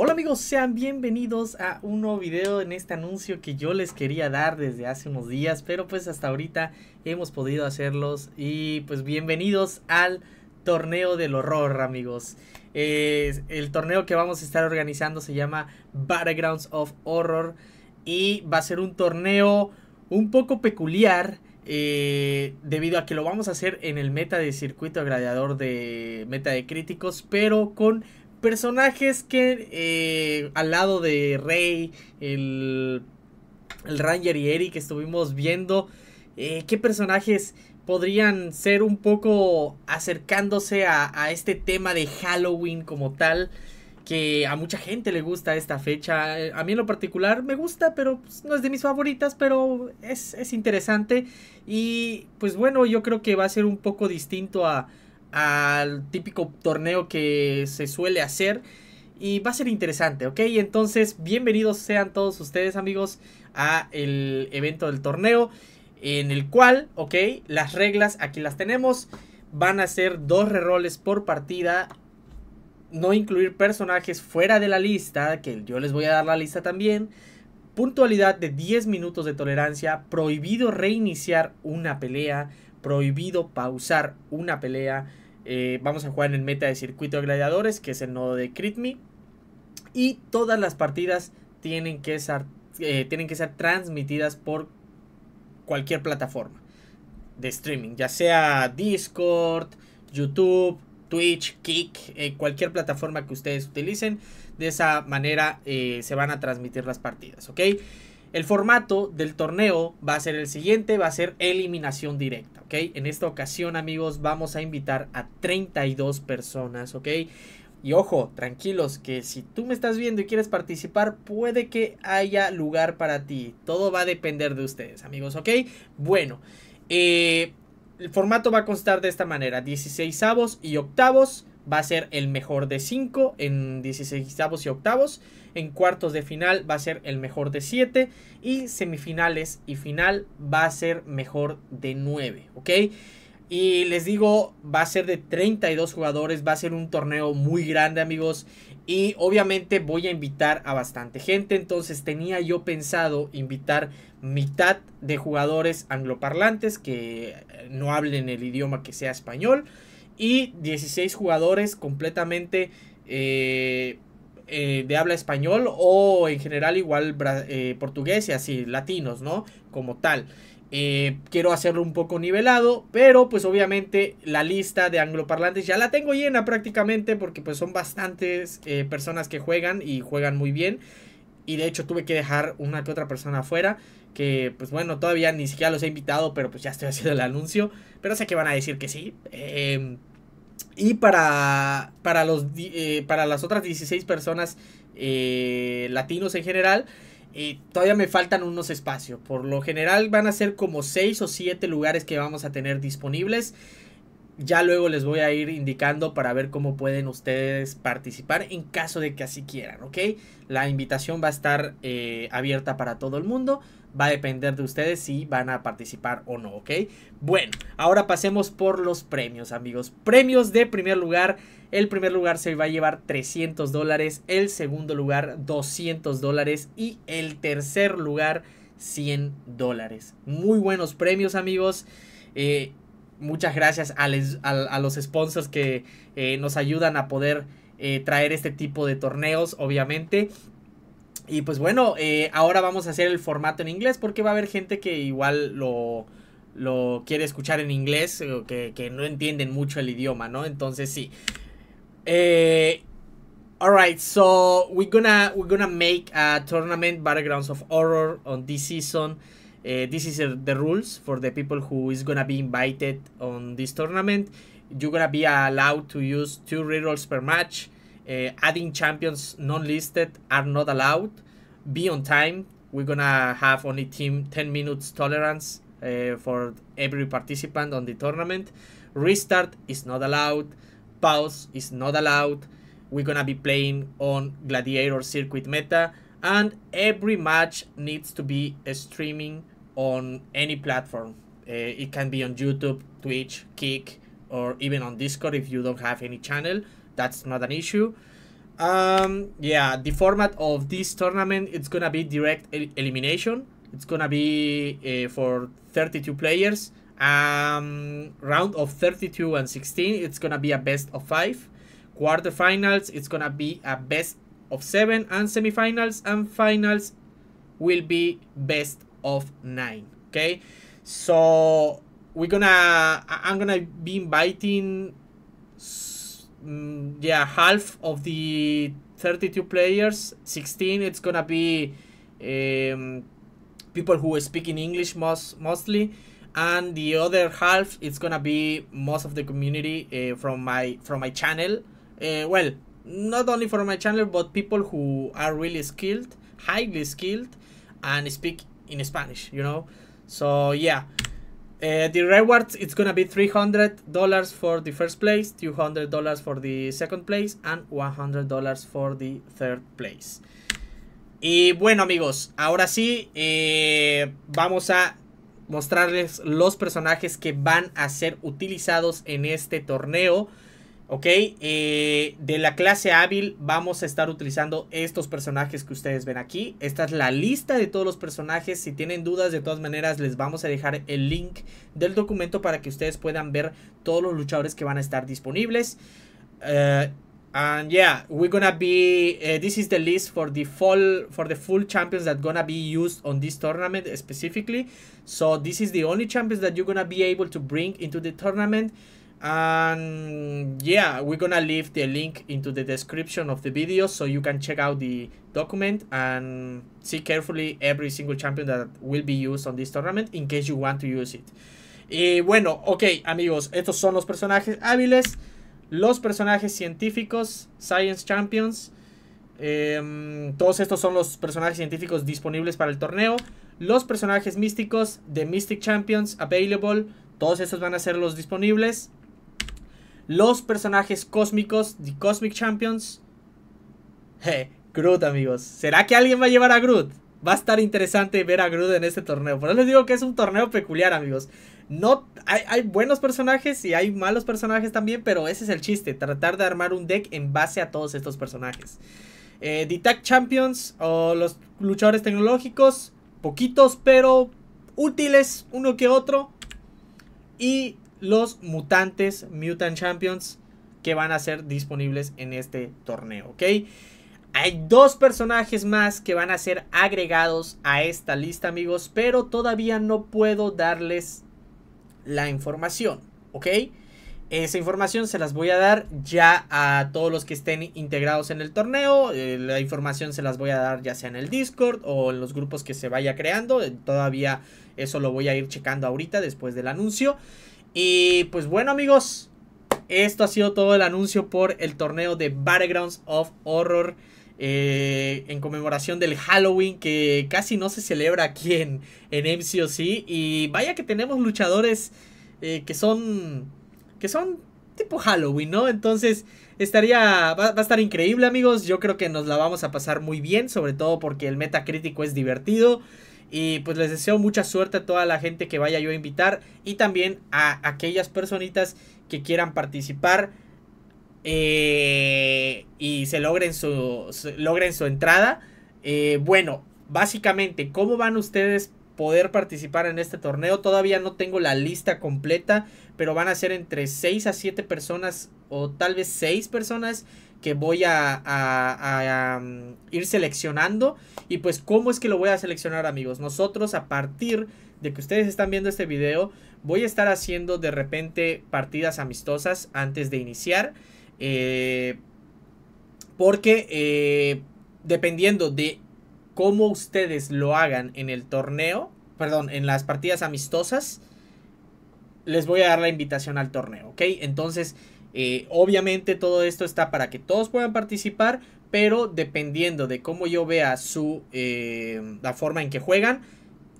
Hola amigos, sean bienvenidos a un nuevo video en este anuncio que yo les quería dar desde hace unos días, pero pues hasta ahorita hemos podido hacerlos y pues bienvenidos al torneo del horror amigos. el torneo que vamos a estar organizando se llama Battlegrounds of Horror y va a ser un torneo un poco peculiar. Eh, debido a que lo vamos a hacer en el meta de circuito de meta de críticos, pero con personajes que eh, al lado de Rey, el, el Ranger y Eric que estuvimos viendo, eh, qué personajes podrían ser un poco acercándose a, este tema de Halloween como tal, que a mucha gente le gusta esta fecha. A mí en lo particular me gusta, pero pues, no es de mis favoritas, pero es interesante. Y pues bueno, yo creo que va a ser un poco distinto a, al típico torneo que se suele hacer. Y va a ser interesante, ¿ok? Entonces, bienvenidos sean todos ustedes, amigos, a el evento del torneo. En el cual, ¿ok? Las reglas, aquí las tenemos. Van a ser dos reroles por partida. No incluir personajes fuera de la lista, que yo les voy a dar la lista también puntualidad de 10 minutos de tolerancia, prohibido reiniciar una pelea, prohibido pausar una pelea. Eh, vamos a jugar en el meta de circuito de gladiadores, que es el nodo de Critme. Y todas las partidas tienen que ser, eh, tienen que ser transmitidas por cualquier plataforma de streaming, ya sea Discord, YouTube, Twitch, Kick, eh, cualquier plataforma que ustedes utilicen. De esa manera eh, se van a transmitir las partidas, ¿ok? El formato del torneo va a ser el siguiente, va a ser eliminación directa, ¿ok? En esta ocasión, amigos, vamos a invitar a 32 personas, ¿ok? Y ojo, tranquilos, que si tú me estás viendo y quieres participar, puede que haya lugar para ti. Todo va a depender de ustedes, amigos, ¿ok? Bueno, eh, el formato va a constar de esta manera, 16 avos y octavos, va a ser el mejor de 5 en 16 avos y octavos, en cuartos de final va a ser el mejor de 7 y semifinales y final va a ser mejor de 9, ¿ok? Y les digo, va a ser de 32 jugadores, va a ser un torneo muy grande amigos. Y obviamente voy a invitar a bastante gente. Entonces tenía yo pensado invitar mitad de jugadores angloparlantes que no hablen el idioma que sea español. Y 16 jugadores completamente eh, eh, de habla español o en general igual eh, portugués y así, latinos, ¿no? Como tal. Eh, quiero hacerlo un poco nivelado, pero pues obviamente la lista de angloparlantes ya la tengo llena prácticamente porque pues son bastantes eh, personas que juegan y juegan muy bien. Y de hecho tuve que dejar una que otra persona afuera, que pues bueno, todavía ni siquiera los he invitado, pero pues ya estoy haciendo el anuncio. Pero sé que van a decir que sí. Em, y para, para, los, eh, para las otras 16 personas eh, latinos en general, y todavía me faltan unos espacios. Por lo general van a ser como 6 o 7 lugares que vamos a tener disponibles. Ya luego les voy a ir indicando para ver cómo pueden ustedes participar en caso de que así quieran, ¿ok? La invitación va a estar eh, abierta para todo el mundo va a depender de ustedes si van a participar o no, ¿ok? Bueno, ahora pasemos por los premios, amigos. Premios de primer lugar. El primer lugar se va a llevar 300 dólares, el segundo lugar 200 dólares y el tercer lugar 100 dólares. Muy buenos premios, amigos. Eh, muchas gracias a, los sponsors que eh, nos ayudan a poder eh, traer este tipo de torneos, obviamente. Y pues bueno, eh, ahora vamos a hacer el formato en inglés porque va a haber gente que igual lo, lo quiere escuchar en inglés, que, que no entienden mucho el idioma, ¿no? Entonces sí. Eh, Alright, so we're gonna we're gonna make a tournament Battlegrounds of Horror on this season. Eh, this is the rules for the people who is gonna be invited on this tournament. You're gonna be allowed to use two rerolls per match. Eh, adding champions non-listed are not allowed. be on time. We're gonna have only team 10 minutes tolerance uh, for every participant on the tournament. Restart is not allowed. Pause is not allowed. We're gonna be playing on Gladiator Circuit meta, and every match needs to be streaming on any platform. Uh, it can be on YouTube, Twitch, Kick, or even on Discord if you don't have any channel. That's not an issue. Um, yeah, the format of this tournament it's gonna be direct el elimination. It's gonna be uh, for 32 players. Um, round of 32 and 16, it's gonna be a best of five. Quarterfinals, it's gonna be a best of seven, and semifinals and finals will be best of nine. Okay, so we're gonna I'm gonna be inviting mm, yeah, half of the 32 players, 16, it's gonna be um, people who speak in English most mostly, and the other half it's gonna be most of the community uh, from my from my channel. Uh, well, not only from my channel, but people who are really skilled, highly skilled, and speak in Spanish. You know, so yeah. Eh, the rewards it's gonna be $300 for the first place, $200 for the second place and $100 for the third place. Y bueno amigos, ahora sí eh, vamos a mostrarles los personajes que van a ser utilizados en este torneo. ¿Ok? Eh, de la clase hábil vamos a estar utilizando estos personajes que ustedes ven aquí. Esta es la lista de todos los personajes. Si tienen dudas, de todas maneras, les vamos a dejar el link del documento para que ustedes puedan ver todos los luchadores que van a estar disponibles. Eh, and yeah, we're gonna be... Eh, this is the list for the, full, for the full champions that gonna be used on this tournament specifically. So this is the only champions that you're gonna be able to bring into the tournament and yeah we're gonna leave the link into the description of the video so you can check out the document and see carefully every single champion that will be used on this tournament in case you want to use it y bueno ok amigos estos son los personajes hábiles los personajes científicos science champions em, todos estos son los personajes científicos disponibles para el torneo los personajes místicos the mystic champions available todos estos van a ser los disponibles los personajes cósmicos de Cosmic Champions. Hey. Groot, amigos. ¿Será que alguien va a llevar a Groot? Va a estar interesante ver a Groot en este torneo. Por eso les digo que es un torneo peculiar, amigos. No, hay, buenos personajes y hay malos personajes también, pero ese es el chiste. Tratar de armar un deck en base a todos estos personajes. Eh, The Champions o los luchadores tecnológicos, poquitos pero útiles uno que otro. Y los mutantes Mutant Champions que van a ser disponibles en este torneo, ¿ok? Hay dos personajes más que van a ser agregados a esta lista, amigos, pero todavía no puedo darles la información, ¿ok? Esa información se las voy a dar ya a todos los que estén integrados en el torneo. Eh, la información se las voy a dar ya sea en el Discord o en los grupos que se vaya creando. Eh, todavía eso lo voy a ir checando ahorita después del anuncio. Y pues bueno amigos, esto ha sido todo el anuncio por el torneo de Battlegrounds of Horror. Eh, en conmemoración del Halloween que casi no se celebra aquí en, MCOC. Y vaya que tenemos luchadores eh, que son. que son tipo Halloween, ¿no? Entonces estaría. Va, a estar increíble, amigos. Yo creo que nos la vamos a pasar muy bien, sobre todo porque el meta es divertido. Y pues les deseo mucha suerte a toda la gente que vaya yo a invitar y también a aquellas personitas que quieran participar eh, y se logren su, logren su entrada. Eh, bueno, básicamente, ¿cómo van ustedes poder participar en este torneo? Todavía no tengo la lista completa, pero van a ser entre 6 a 7 personas o tal vez 6 personas que voy a, a, a, ir seleccionando. Y pues, ¿cómo es que lo voy a seleccionar, amigos? Nosotros, a partir de que ustedes están viendo este video, voy a estar haciendo de repente partidas amistosas antes de iniciar. Eh, porque eh, dependiendo de cómo ustedes lo hagan en el torneo, perdón, en las partidas amistosas, les voy a dar la invitación al torneo, ¿ok? Entonces eh, obviamente todo esto está para que todos puedan participar, pero dependiendo de cómo yo vea su, eh, la forma en que juegan,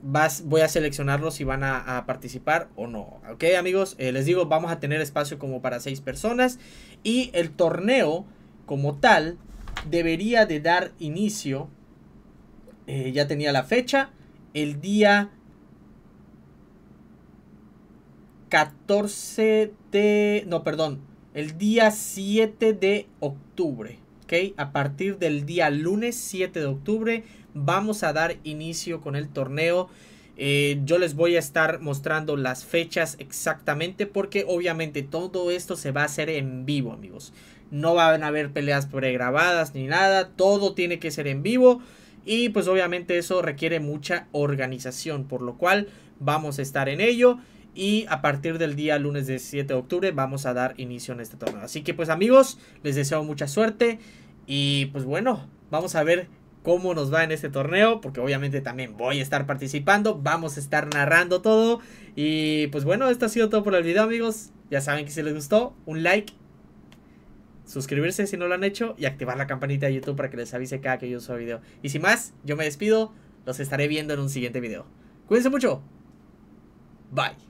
vas, voy a seleccionarlos si van a, participar o no. Ok amigos, eh, les digo, vamos a tener espacio como para seis personas y el torneo como tal debería de dar inicio, ya tenía la fecha, el día 14 de... No, perdón el día 7 de octubre. ¿ok? A partir del día lunes 7 de octubre vamos a dar inicio con el torneo. Eh, yo les voy a estar mostrando las fechas exactamente porque obviamente todo esto se va a hacer en vivo amigos. No van a haber peleas pregrabadas ni nada, todo tiene que ser en vivo y pues obviamente eso requiere mucha organización por lo cual vamos a estar en ello. Y a partir del día lunes 7 de octubre vamos a dar inicio en este torneo. Así que pues amigos, les deseo mucha suerte. Y pues bueno, vamos a ver cómo nos va en este torneo, porque obviamente también voy a estar participando, vamos a estar narrando todo. Y pues bueno, esto ha sido todo por el video amigos. Ya saben que si les gustó, un like, suscribirse si no lo han hecho y activar la campanita de YouTube para que les avise cada que yo suba video. Y sin más, yo me despido, los estaré viendo en un siguiente video. Cuídense mucho. Bye.